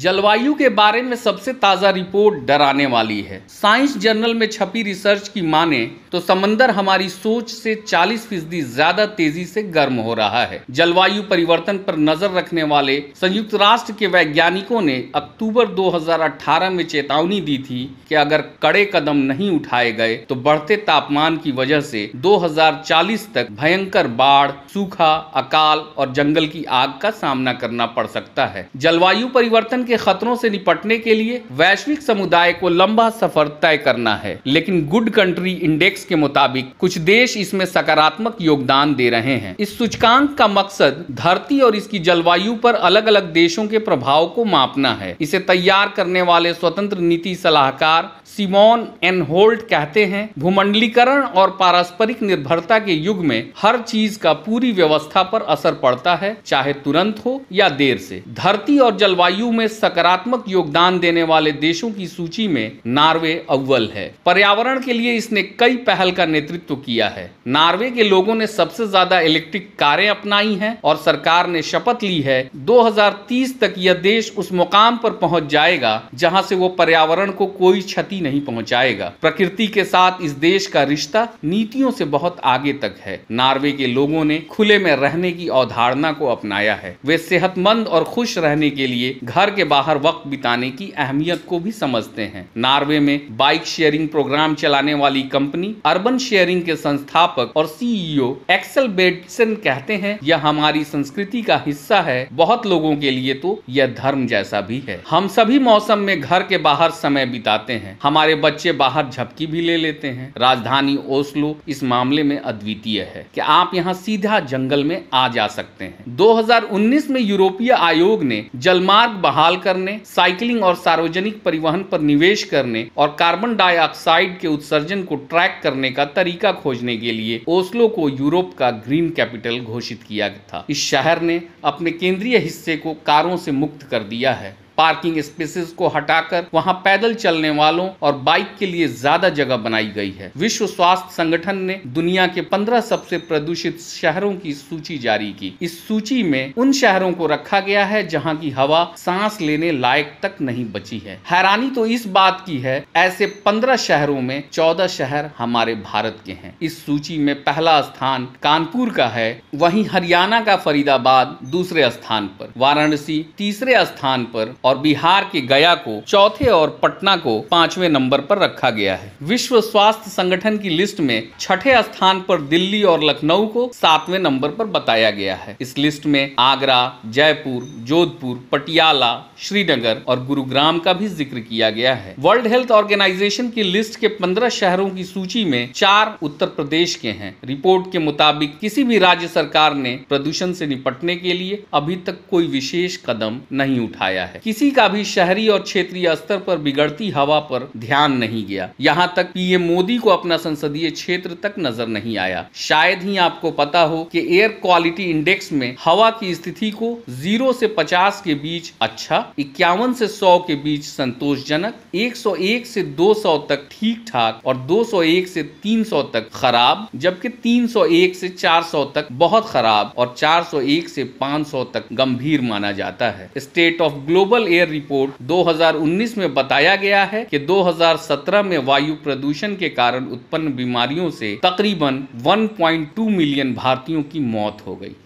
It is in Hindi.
जलवायु के बारे में सबसे ताज़ा रिपोर्ट डराने वाली है साइंस जर्नल में छपी रिसर्च की माने तो समंदर हमारी सोच से 40 फीसदी ज्यादा तेजी से गर्म हो रहा है जलवायु परिवर्तन पर नजर रखने वाले संयुक्त राष्ट्र के वैज्ञानिकों ने अक्टूबर 2018 में चेतावनी दी थी कि अगर कड़े कदम नहीं उठाए गए तो बढ़ते तापमान की वजह से 2040 तक भयंकर बाढ़ सूखा अकाल और जंगल की आग का सामना करना पड़ सकता है जलवायु परिवर्तन के खतरों से निपटने के लिए वैश्विक समुदाय को लंबा सफर तय करना है लेकिन गुड कंट्री इंडेक्स के मुताबिक कुछ देश इसमें सकारात्मक योगदान दे रहे हैं इस सूचकांक का मकसद धरती और इसकी जलवायु पर अलग अलग देशों के प्रभाव को मापना है इसे तैयार करने वाले स्वतंत्र नीति सलाहकार सिमोन एन होल्ट कहते हैं भूमंडलीकरण और पारस्परिक निर्भरता के युग में हर चीज का पूरी व्यवस्था पर असर पड़ता है चाहे तुरंत हो या देर से धरती और जलवायु में सकारात्मक योगदान देने वाले देशों की सूची में नार्वे अव्वल है पर्यावरण के लिए इसने कई पहल का नेतृत्व किया है नार्वे के लोगों ने सबसे ज्यादा इलेक्ट्रिक कारें अपनाई हैं और सरकार ने शपथ ली है 2030 तक यह देश उस मुकाम पर पहुंच जाएगा जहां से वो पर्यावरण को कोई क्षति नहीं पहुंचाएगा प्रकृति के साथ इस देश का रिश्ता नीतियों से बहुत आगे तक है नार्वे के लोगों ने खुले में रहने की अवधारणा को अपनाया है वे सेहतमंद और खुश रहने के लिए घर के बाहर वक्त बिताने की अहमियत को भी समझते हैं नार्वे में बाइक शेयरिंग प्रोग्राम चलाने वाली कंपनी अर्बन शेयरिंग के संस्थापक और सीईओ e एक्सल बेडसन कहते हैं यह हमारी संस्कृति का हिस्सा है बहुत लोगों के लिए तो यह धर्म जैसा भी है हम सभी मौसम में घर के बाहर समय बिताते हैं हमारे बच्चे बाहर झपकी भी ले लेते हैं राजधानी ओस्लो इस मामले में अद्वितीय है कि आप यहाँ सीधा जंगल में आ जा सकते हैं 2019 में यूरोपीय आयोग ने जलमार्ग बहाल करने साइकिलिंग और सार्वजनिक परिवहन पर निवेश करने और कार्बन डाइऑक्साइड के उत्सर्जन को ट्रैक करने का तरीका खोजने के लिए ओस्लो को यूरोप का ग्रीन कैपिटल घोषित किया था इस शहर ने अपने केंद्रीय हिस्से को कारों से मुक्त कर दिया है पार्किंग स्पेसेस को हटाकर वहां पैदल चलने वालों और बाइक के लिए ज्यादा जगह बनाई गई है विश्व स्वास्थ्य संगठन ने दुनिया के पंद्रह सबसे प्रदूषित शहरों की सूची जारी की इस सूची में उन शहरों को रखा गया है जहाँ की हवा सांस लेने लायक तक नहीं बची है हैरानी तो इस बात की है ऐसे पंद्रह शहरों में चौदह शहर हमारे भारत के हैं इस सूची में पहला स्थान कानपुर का है वहीं हरियाणा का फरीदाबाद दूसरे स्थान पर वाराणसी तीसरे स्थान पर और बिहार के गया को चौथे और पटना को पांचवें नंबर पर रखा गया है विश्व स्वास्थ्य संगठन की लिस्ट में छठे स्थान पर दिल्ली और लखनऊ को सातवें नंबर पर बताया गया है इस लिस्ट में आगरा जयपुर जोधपुर पटियाला श्रीनगर और गुरुग्राम का भी जिक्र किया गया है वर्ल्ड हेल्थ ऑर्गेनाइजेशन की लिस्ट के पंद्रह शहरों की सूची में चार उत्तर प्रदेश के हैं रिपोर्ट के मुताबिक किसी भी राज्य सरकार ने प्रदूषण से निपटने के लिए अभी तक कोई विशेष कदम नहीं उठाया है किसी किसी का भी शहरी और क्षेत्रीय स्तर पर बिगड़ती हवा पर ध्यान नहीं गया यहाँ तक पीएम मोदी को अपना संसदीय क्षेत्र तक नजर नहीं आया शायद ही आपको पता हो कि एयर क्वालिटी इंडेक्स में हवा की स्थिति को जीरो से पचास के बीच अच्छा इक्यावन से सौ के बीच संतोषजनक एक से सौ तक ठीक ठाक और दो सौ एक से सौ तक खराब जबकि तीन सौ एक से सौ तक बहुत खराब और चार सौ एक से सौ तक गंभीर माना जाता है State of Global Air Report 2019 में बताया गया है कि 2017 में वायु प्रदूषण के कारण उत्पन्न बीमारियों से तकरीबन 1.2 मिलियन भारतीयों की मौत हो गई